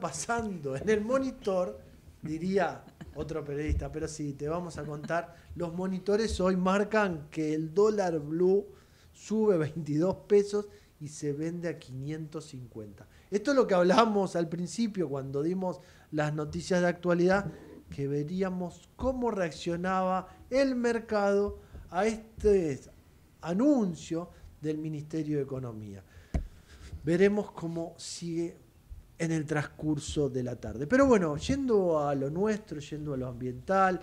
pasando en el monitor, diría otro periodista, pero sí, te vamos a contar, los monitores hoy marcan que el dólar blue sube 22 pesos y se vende a 550. Esto es lo que hablamos al principio cuando dimos las noticias de actualidad, que veríamos cómo reaccionaba el mercado a este anuncio del Ministerio de Economía. Veremos cómo sigue en el transcurso de la tarde. Pero bueno, yendo a lo nuestro, yendo a lo ambiental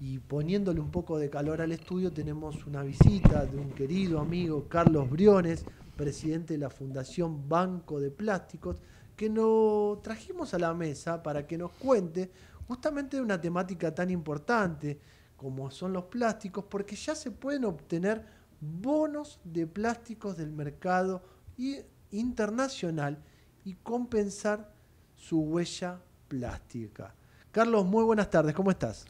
y poniéndole un poco de calor al estudio, tenemos una visita de un querido amigo, Carlos Briones, presidente de la Fundación Banco de Plásticos, que nos trajimos a la mesa para que nos cuente justamente de una temática tan importante como son los plásticos, porque ya se pueden obtener bonos de plásticos del mercado internacional y compensar su huella plástica. Carlos, muy buenas tardes, ¿cómo estás?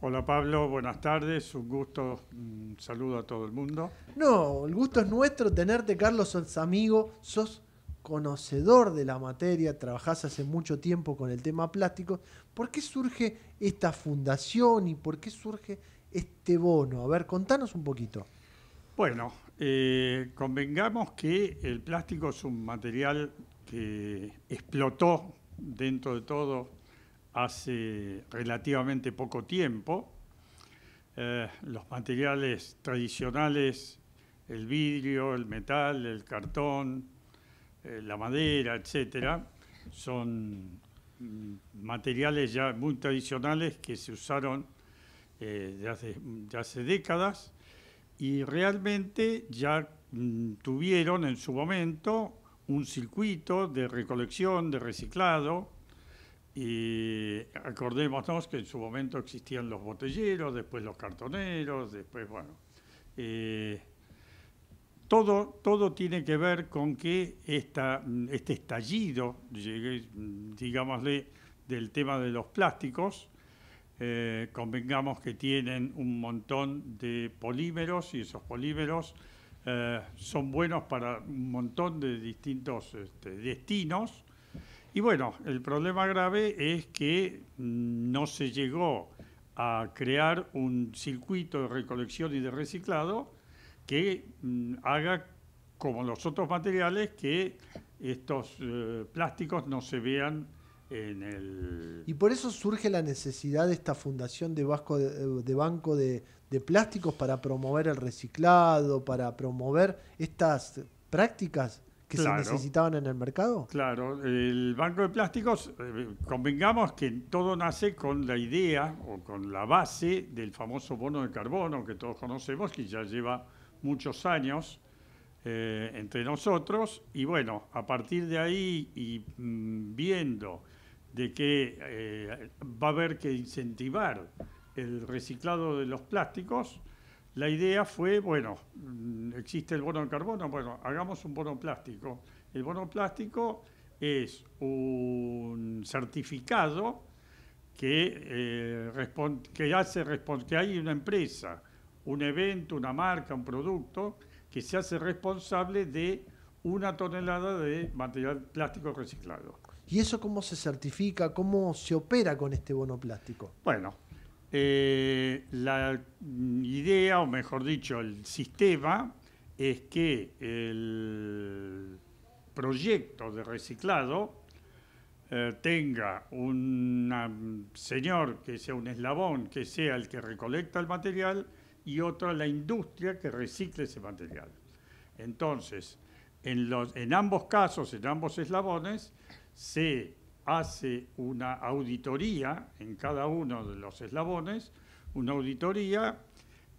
Hola Pablo, buenas tardes, un gusto, un mm, saludo a todo el mundo. No, el gusto es nuestro tenerte, Carlos, sos amigo, sos conocedor de la materia, trabajás hace mucho tiempo con el tema plástico. ¿Por qué surge esta fundación y por qué surge este bono? A ver, contanos un poquito. Bueno, eh, convengamos que el plástico es un material explotó dentro de todo hace relativamente poco tiempo. Eh, los materiales tradicionales, el vidrio, el metal, el cartón, eh, la madera, etcétera, son mm, materiales ya muy tradicionales que se usaron eh, hace, décadas y realmente ya mm, tuvieron en su momento un circuito de recolección, de reciclado, y acordémonos que en su momento existían los botelleros, después los cartoneros, después, bueno. Eh, todo, todo tiene que ver con que este estallido, digámosle, del tema de los plásticos, eh, convengamos que tienen un montón de polímeros y esos polímeros eh, son buenos para un montón de distintos este, destinos. Y bueno, el problema grave es que no se llegó a crear un circuito de recolección y de reciclado que mm, haga como los otros materiales que estos eh, plásticos no se vean y por eso surge la necesidad de esta fundación de, banco de, plásticos para promover el reciclado, para promover estas prácticas que se necesitaban en el mercado. Claro, el banco de plásticos, eh, convengamos que todo nace con la idea o con la base del famoso bono de carbono que todos conocemos, que ya lleva muchos años. Eh, entre nosotros y bueno, a partir de ahí y mm, viendo de que eh, va a haber que incentivar el reciclado de los plásticos, la idea fue, bueno, mm, existe el bono de carbono, bueno, hagamos un bono plástico. El bono plástico es un certificado que, eh, que, hace que hay una empresa, un evento, una marca, un producto, que se hace responsable de una tonelada de material plástico reciclado. ¿Y eso cómo se certifica? ¿Cómo se opera con este bono plástico? Bueno, eh, la idea, o mejor dicho, el sistema es que el proyecto de reciclado eh, tenga un señor que sea un eslabón, que sea el que recolecta el material, y otra la industria que recicle ese material. Entonces, en, ambos casos, en ambos eslabones, se hace una auditoría en cada uno de los eslabones, una auditoría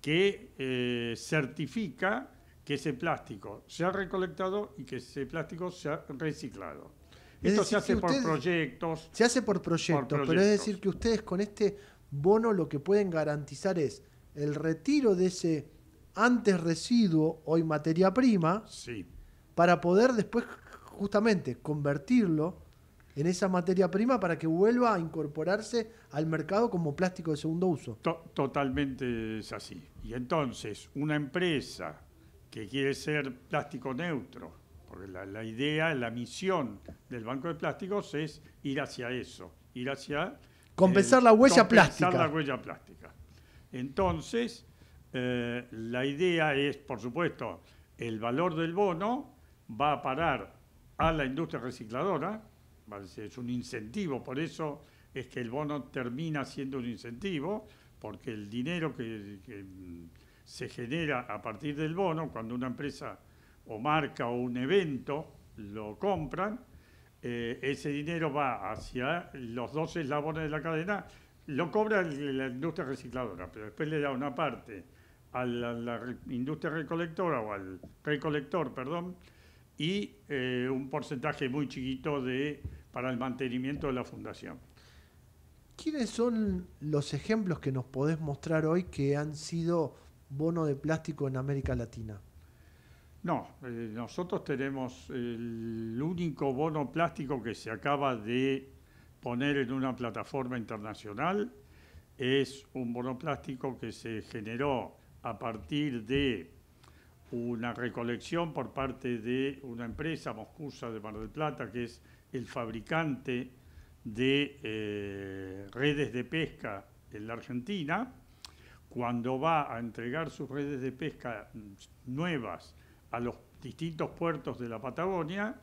que eh, certifica que ese plástico se ha recolectado y que ese plástico se ha reciclado. Esto se hace por proyectos. Se hace por proyectos, pero es decir que ustedes con este bono lo que pueden garantizar es el retiro de ese antes residuo, hoy materia prima, sí para poder después justamente convertirlo en esa materia prima para que vuelva a incorporarse al mercado como plástico de segundo uso. totalmente es así. Y entonces, una empresa que quiere ser plástico neutro, porque la, idea, la misión del Banco de Plásticos es ir hacia eso, ir hacia... Compensar la huella plástica. Compensar la huella plástica. Entonces, eh, la idea es, por supuesto, el valor del bono va a parar a la industria recicladora, es un incentivo, por eso es que el bono termina siendo un incentivo, porque el dinero que, mm, se genera a partir del bono, cuando una empresa o marca o un evento lo compran, eh, ese dinero va hacia los 12 eslabones de la cadena, lo cobra la industria recicladora, pero después le da una parte a la industria recolectora o al recolector, perdón, y eh, un porcentaje muy chiquito de, para el mantenimiento de la fundación. ¿Quiénes son los ejemplos que nos podés mostrar hoy que han sido bono de plástico en América Latina? No, eh, nosotros tenemos el único bono plástico que se acaba de poner en una plataforma internacional. Es un bono plástico que se generó a partir de una recolección por parte de una empresa moscusa de Mar del Plata, que es el fabricante de eh, redes de pesca en la Argentina, cuando va a entregar sus redes de pesca mm, nuevas a los distintos puertos de la Patagonia,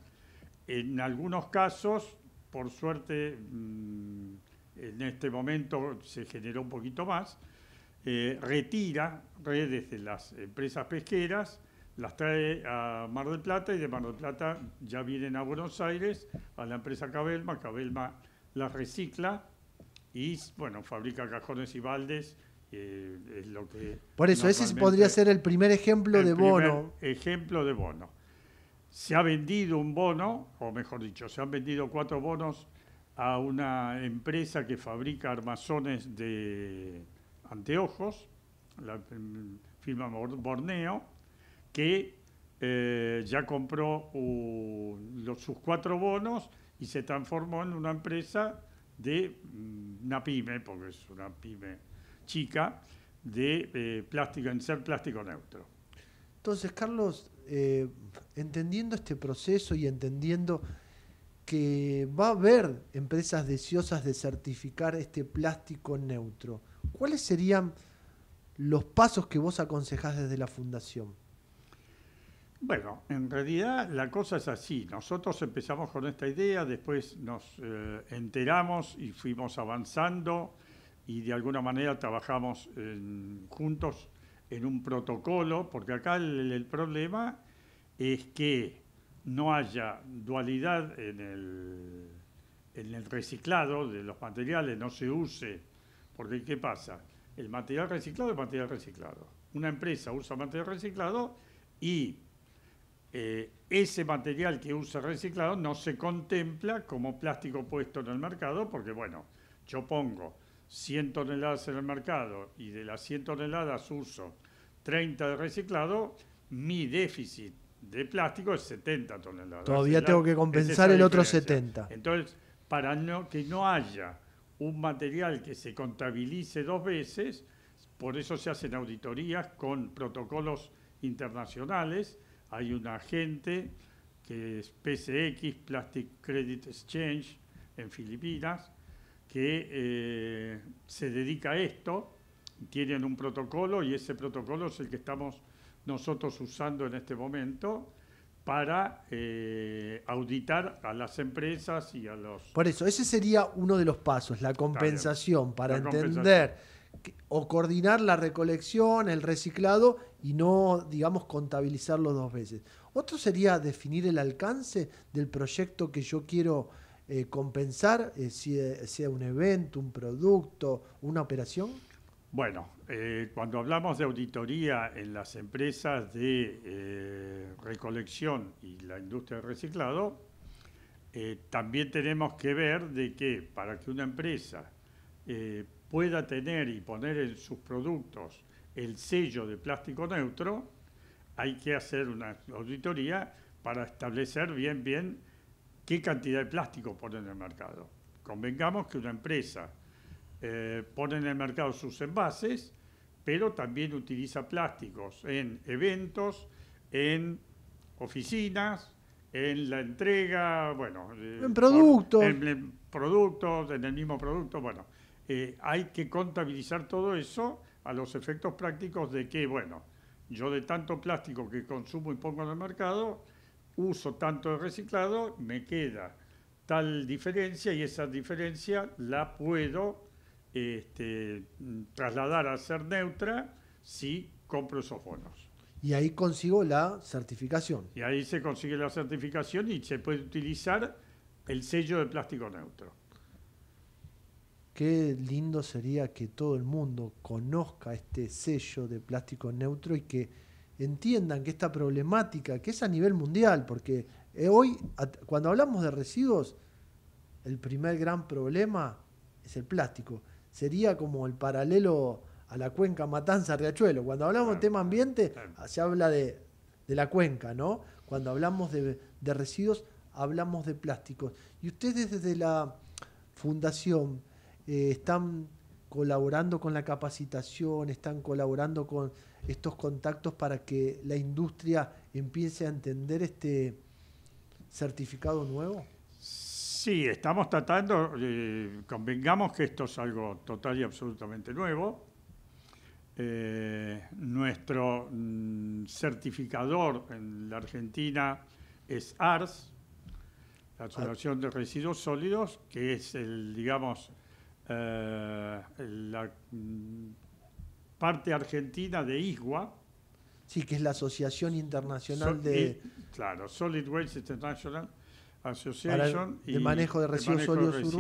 en algunos casos, por suerte, mm, en este momento se generó un poquito más, eh, retira redes de las empresas pesqueras, las trae a Mar del Plata y de Mar del Plata ya vienen a Buenos Aires, a la empresa Cabelma, Cabelma las recicla y, bueno, fabrica cajones y baldes. Eh, es lo que Por eso, ese podría ser el primer ejemplo el de primer bono. Ejemplo de bono. Se ha vendido un bono, o mejor dicho, se han vendido cuatro bonos a una empresa que fabrica armazones de, anteojos, la firma Borneo, que eh, ya compró sus cuatro bonos y se transformó en una empresa de mm, una pyme, porque es una pyme chica, de eh, plástico, en ser plástico neutro. Entonces, Carlos, eh, entendiendo este proceso y entendiendo que va a haber empresas deseosas de certificar este plástico neutro, ¿cuáles serían los pasos que vos aconsejás desde la fundación? Bueno, en realidad la cosa es así. Nosotros empezamos con esta idea, después nos eh, enteramos y fuimos avanzando y de alguna manera trabajamos juntos en un protocolo, porque acá el, problema es que no haya dualidad en el reciclado de los materiales, no se use porque ¿qué pasa? El material reciclado es material reciclado. Una empresa usa material reciclado y eh, ese material que usa reciclado no se contempla como plástico puesto en el mercado porque, bueno, yo pongo 100 toneladas en el mercado y de las 100 toneladas uso 30 de reciclado, mi déficit de plástico es 70 toneladas. Todavía tengo que compensar el otro 70. Entonces, para que no haya un material que se contabilice dos veces, por eso se hacen auditorías con protocolos internacionales, hay un agente que es PCX, Plastic Credit Exchange, en Filipinas, que eh, se dedica a esto, tienen un protocolo y ese protocolo es el que estamos nosotros usando en este momento para eh, auditar a las empresas y a los... Por eso, ese sería uno de los pasos, la compensación, para entender o coordinar la recolección, el reciclado y no, digamos, contabilizarlo dos veces. Otro sería definir el alcance del proyecto que yo quiero eh, compensar, eh, si sea un evento, un producto, una operación. Bueno, eh, cuando hablamos de auditoría en las empresas de eh, recolección y la industria de reciclado, eh, también tenemos que ver de que para que una empresa pueda tener y poner en sus productos el sello de plástico neutro, hay que hacer una auditoría para establecer bien, bien qué cantidad de plástico pone en el mercado. Convengamos que una empresa eh, pone en el mercado sus envases, pero también utiliza plásticos en eventos, en oficinas, en la entrega, bueno. Eh, en productos. En, productos, en el mismo producto, bueno. Eh, hay que contabilizar todo eso a los efectos prácticos de que, bueno, yo de tanto plástico que consumo y pongo en el mercado, uso tanto de reciclado, me queda tal diferencia y esa diferencia la puedo este, trasladar a ser neutra si compro esos bonos. Y ahí consigo la certificación. Y ahí se consigue la certificación y se puede utilizar el sello de plástico neutro. Qué lindo sería que todo el mundo conozca este sello de plástico neutro y que entiendan que esta problemática, que es a nivel mundial, porque eh, hoy cuando hablamos de residuos, el primer gran problema es el plástico sería como el paralelo a la cuenca Matanza-Riachuelo. Cuando hablamos de tema ambiente, se habla de, la cuenca, ¿no? Cuando hablamos de, residuos, hablamos de plásticos. Y ustedes desde la fundación eh, están colaborando con la capacitación, están colaborando con estos contactos para que la industria empiece a entender este certificado nuevo? Sí, estamos tratando, eh, convengamos que esto es algo total y absolutamente nuevo. Eh, nuestro mm, certificador en la Argentina es ARS, la Asociación de Residuos Sólidos, que es el, digamos, eh, la mm, parte argentina de ISWA, Sí, que es la Asociación Internacional de... claro, Solid Waste International, Association y de manejo de residuos, sólidos,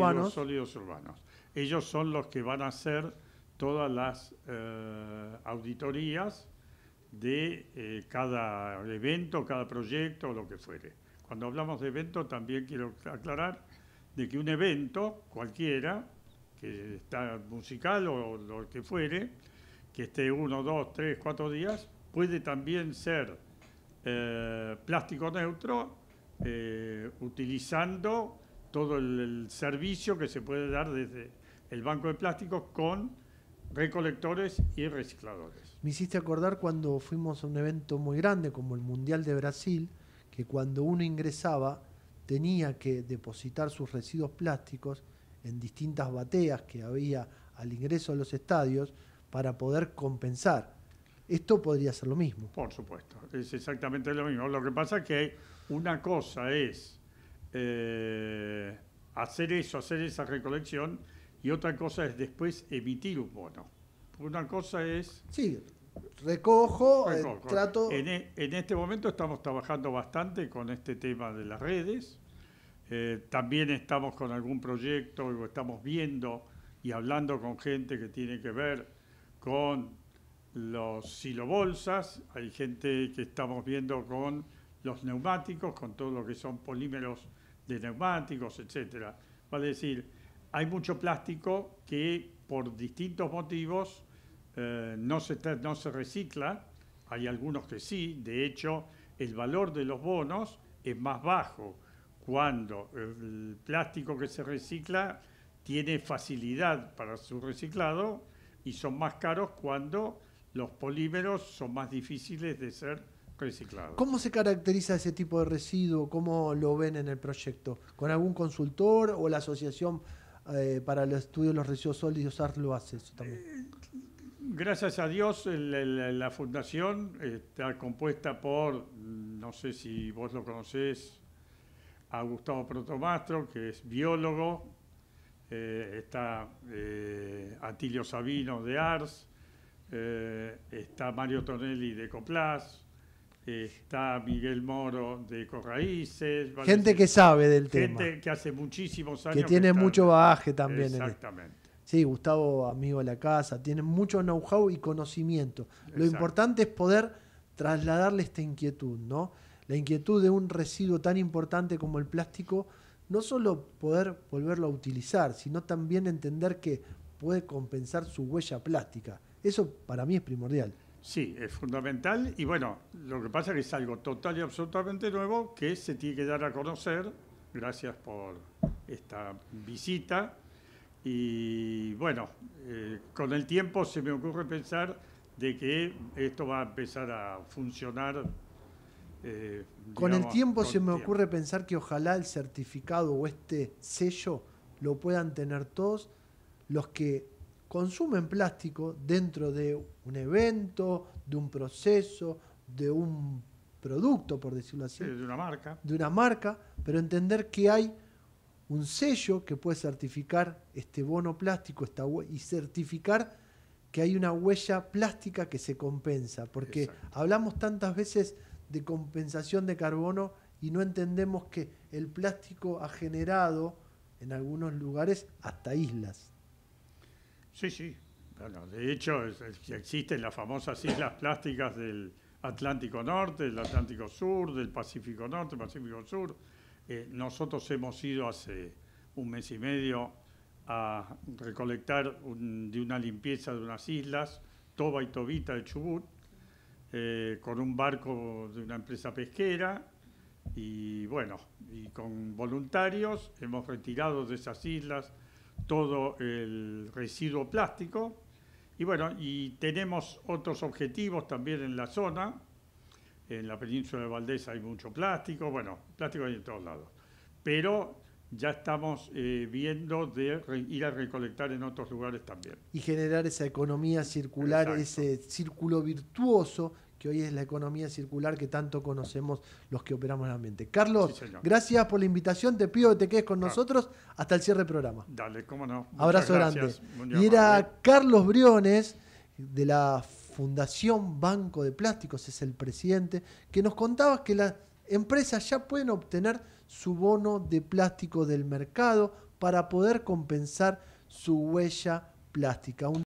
urbanos. Ellos son los que van a hacer todas las eh, auditorías de eh, cada evento, cada proyecto, lo que fuere. Cuando hablamos de evento, también quiero aclarar de que un evento cualquiera, que está musical o lo que fuere, que esté uno, dos, tres, cuatro días, puede también ser eh, plástico neutro eh, utilizando todo el, el, servicio que se puede dar desde el banco de plásticos con recolectores y recicladores. Me hiciste acordar cuando fuimos a un evento muy grande como el Mundial de Brasil, que cuando uno ingresaba tenía que depositar sus residuos plásticos en distintas bateas que había al ingreso a los estadios para poder compensar esto podría ser lo mismo. Por supuesto, es exactamente lo mismo. Lo que pasa es que una cosa es eh, hacer eso, hacer esa recolección, y otra cosa es después emitir un bono. Una cosa es... Sí, recojo, eh, trato... E, en, este momento estamos trabajando bastante con este tema de las redes. Eh, también estamos con algún proyecto, o estamos viendo y hablando con gente que tiene que ver con los silobolsas, hay gente que estamos viendo con los neumáticos, con todo lo que son polímeros de neumáticos, etcétera. Vale decir, hay mucho plástico que por distintos motivos eh, no se recicla, hay algunos que sí, de hecho el valor de los bonos es más bajo cuando el plástico que se recicla tiene facilidad para su reciclado y son más caros cuando los polímeros son más difíciles de ser reciclados. ¿Cómo se caracteriza ese tipo de residuo? ¿Cómo lo ven en el proyecto? ¿Con algún consultor o la asociación eh, para el estudio de los residuos sólidos ARS lo hace eso también? Eh, gracias a Dios la, fundación está compuesta por, no sé si vos lo conocés, a Gustavo Protomastro, que es biólogo, eh, está Atilio Sabino de ARS, eh, está Mario Tonelli de Coplas, está Miguel Moro de Corraíces. Gente que sabe del tema. Gente que hace muchísimos años. Que tiene mucho bagaje también. Exactamente. Sí, Gustavo, amigo de la casa, tiene mucho know-how y conocimiento. Lo importante es poder trasladarle esta inquietud, ¿no? La inquietud de un residuo tan importante como el plástico, no solo poder volverlo a utilizar, sino también entender que puede compensar su huella plástica eso para mí es primordial. Sí, es fundamental y bueno, lo que pasa es que es algo total y absolutamente nuevo que se tiene que dar a conocer. Gracias por esta visita y bueno, eh, con el tiempo se me ocurre pensar de que esto va a empezar a funcionar. Eh, con el tiempo se me ocurre pensar que ojalá el certificado o este sello lo puedan tener todos los que consumen plástico dentro de un evento, de un proceso, de un producto, por decirlo así. de una marca. De una marca, pero entender que hay un sello que puede certificar este bono plástico y certificar que hay una huella plástica que se compensa, porque hablamos tantas veces de compensación de carbono y no entendemos que el plástico ha generado en algunos lugares hasta islas. Sí, sí. Bueno, de hecho, existen las famosas islas plásticas del Atlántico Norte, del Atlántico Sur, del Pacífico Norte, Pacífico Sur. Eh, nosotros hemos ido hace un mes y medio a recolectar de una limpieza de unas islas, Toba y Tobita de Chubut, eh, con un barco de una empresa pesquera y bueno, y con voluntarios hemos retirado de esas islas todo el residuo plástico. Y bueno, y tenemos otros objetivos también en la zona. En la península de Valdés hay mucho plástico, bueno, plástico hay en todos lados. Pero ya estamos eh, viendo de ir a recolectar en otros lugares también. Y generar esa economía circular, ese círculo virtuoso que hoy es la economía circular que tanto conocemos los que operamos en el ambiente. Carlos, gracias por la invitación, te pido que te quedes con nosotros hasta el cierre del programa. Dale, cómo no. Abrazo grande. Y era Carlos Briones de la Fundación Banco de Plásticos, es el presidente, que nos contaba que las empresas ya pueden obtener su bono de plástico del mercado para poder compensar su huella plástica.